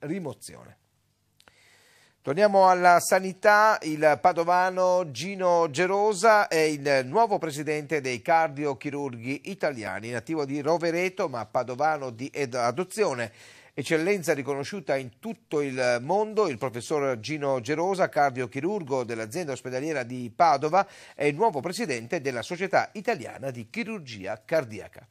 rimozione. Torniamo alla sanità, il padovano Gino Gerosa è il nuovo presidente dei cardiochirurghi italiani, nativo di Rovereto ma padovano di adozione. Eccellenza riconosciuta in tutto il mondo, il professor Gino Gerosa, cardiochirurgo dell'azienda ospedaliera di Padova, è il nuovo presidente della Società Italiana di Chirurgia Cardiaca.